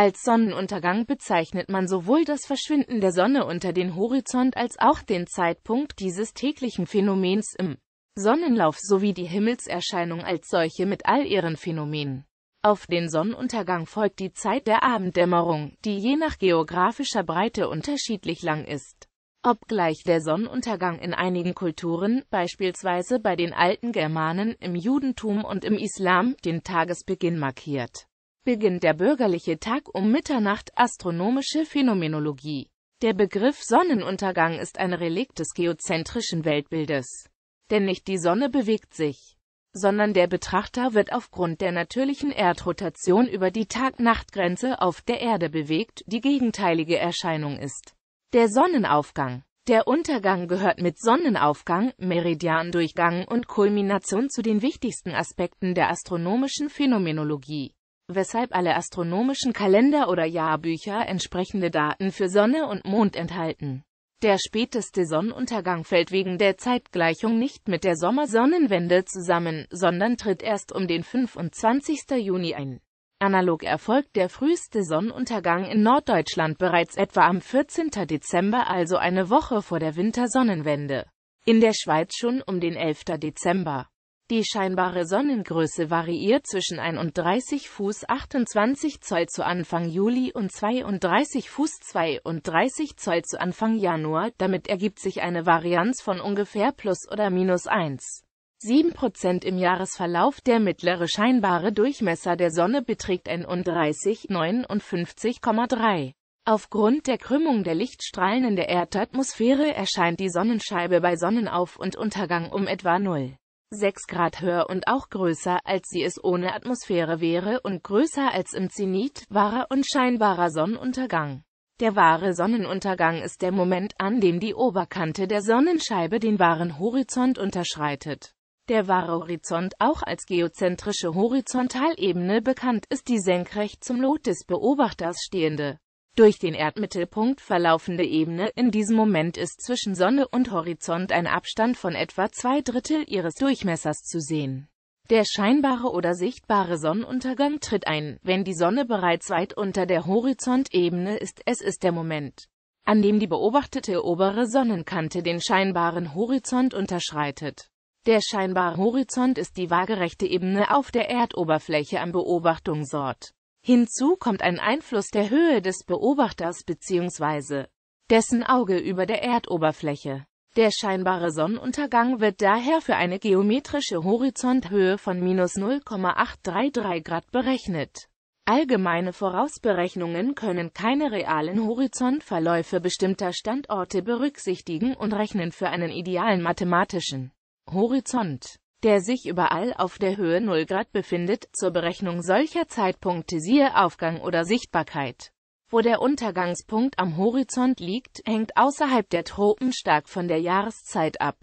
Als Sonnenuntergang bezeichnet man sowohl das Verschwinden der Sonne unter den Horizont als auch den Zeitpunkt dieses täglichen Phänomens im Sonnenlauf sowie die Himmelserscheinung als solche mit all ihren Phänomenen. Auf den Sonnenuntergang folgt die Zeit der Abenddämmerung, die je nach geografischer Breite unterschiedlich lang ist. Obgleich der Sonnenuntergang in einigen Kulturen, beispielsweise bei den alten Germanen, im Judentum und im Islam, den Tagesbeginn markiert beginnt der bürgerliche Tag um Mitternacht astronomische Phänomenologie. Der Begriff Sonnenuntergang ist ein Relikt des geozentrischen Weltbildes. Denn nicht die Sonne bewegt sich, sondern der Betrachter wird aufgrund der natürlichen Erdrotation über die Tag-Nacht-Grenze auf der Erde bewegt, die gegenteilige Erscheinung ist. Der Sonnenaufgang der Untergang gehört mit Sonnenaufgang, Meridiandurchgang und Kulmination zu den wichtigsten Aspekten der astronomischen Phänomenologie weshalb alle astronomischen Kalender oder Jahrbücher entsprechende Daten für Sonne und Mond enthalten. Der späteste Sonnenuntergang fällt wegen der Zeitgleichung nicht mit der Sommersonnenwende zusammen, sondern tritt erst um den 25. Juni ein. Analog erfolgt der früheste Sonnenuntergang in Norddeutschland bereits etwa am 14. Dezember, also eine Woche vor der Wintersonnenwende. In der Schweiz schon um den 11. Dezember. Die scheinbare Sonnengröße variiert zwischen 31 Fuß 28 Zoll zu Anfang Juli und 32 Fuß 32 Zoll zu Anfang Januar, damit ergibt sich eine Varianz von ungefähr plus oder minus 1. 7% im Jahresverlauf der mittlere scheinbare Durchmesser der Sonne beträgt 31,59,3. Aufgrund der Krümmung der Lichtstrahlen in der Erdatmosphäre erscheint die Sonnenscheibe bei Sonnenauf- und Untergang um etwa 0. 6 Grad höher und auch größer, als sie es ohne Atmosphäre wäre und größer als im Zenit, wahrer und scheinbarer Sonnenuntergang. Der wahre Sonnenuntergang ist der Moment, an dem die Oberkante der Sonnenscheibe den wahren Horizont unterschreitet. Der wahre Horizont, auch als geozentrische Horizontalebene bekannt, ist die senkrecht zum Lot des Beobachters stehende durch den Erdmittelpunkt verlaufende Ebene, in diesem Moment ist zwischen Sonne und Horizont ein Abstand von etwa zwei Drittel ihres Durchmessers zu sehen. Der scheinbare oder sichtbare Sonnenuntergang tritt ein, wenn die Sonne bereits weit unter der Horizontebene ist, es ist der Moment, an dem die beobachtete obere Sonnenkante den scheinbaren Horizont unterschreitet. Der scheinbare Horizont ist die waagerechte Ebene auf der Erdoberfläche am Beobachtungsort. Hinzu kommt ein Einfluss der Höhe des Beobachters bzw. dessen Auge über der Erdoberfläche. Der scheinbare Sonnenuntergang wird daher für eine geometrische Horizonthöhe von minus 0,833 Grad berechnet. Allgemeine Vorausberechnungen können keine realen Horizontverläufe bestimmter Standorte berücksichtigen und rechnen für einen idealen mathematischen Horizont der sich überall auf der Höhe 0 Grad befindet, zur Berechnung solcher Zeitpunkte siehe Aufgang oder Sichtbarkeit. Wo der Untergangspunkt am Horizont liegt, hängt außerhalb der Tropen stark von der Jahreszeit ab.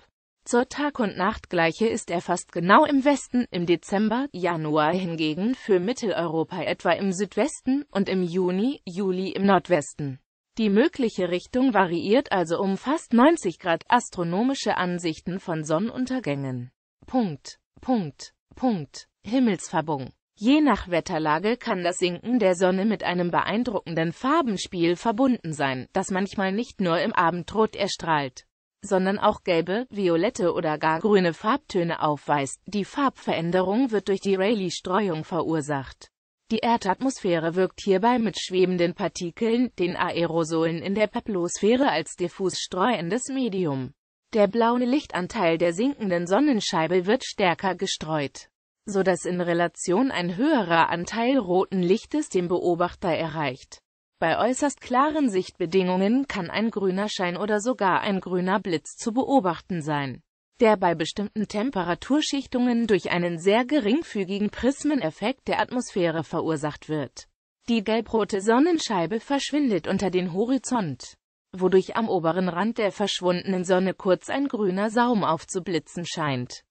Zur Tag- und Nachtgleiche ist er fast genau im Westen, im Dezember, Januar hingegen für Mitteleuropa etwa im Südwesten und im Juni, Juli im Nordwesten. Die mögliche Richtung variiert also um fast 90 Grad astronomische Ansichten von Sonnenuntergängen. Punkt, Punkt, Punkt, Himmelsfärbung. Je nach Wetterlage kann das Sinken der Sonne mit einem beeindruckenden Farbenspiel verbunden sein, das manchmal nicht nur im Abendrot erstrahlt, sondern auch gelbe, violette oder gar grüne Farbtöne aufweist. Die Farbveränderung wird durch die Rayleigh-Streuung verursacht. Die Erdatmosphäre wirkt hierbei mit schwebenden Partikeln, den Aerosolen in der Peplosphäre als diffus streuendes Medium. Der blaue Lichtanteil der sinkenden Sonnenscheibe wird stärker gestreut, so dass in Relation ein höherer Anteil roten Lichtes den Beobachter erreicht. Bei äußerst klaren Sichtbedingungen kann ein grüner Schein oder sogar ein grüner Blitz zu beobachten sein, der bei bestimmten Temperaturschichtungen durch einen sehr geringfügigen Prismeneffekt der Atmosphäre verursacht wird. Die gelbrote Sonnenscheibe verschwindet unter den Horizont wodurch am oberen Rand der verschwundenen Sonne kurz ein grüner Saum aufzublitzen scheint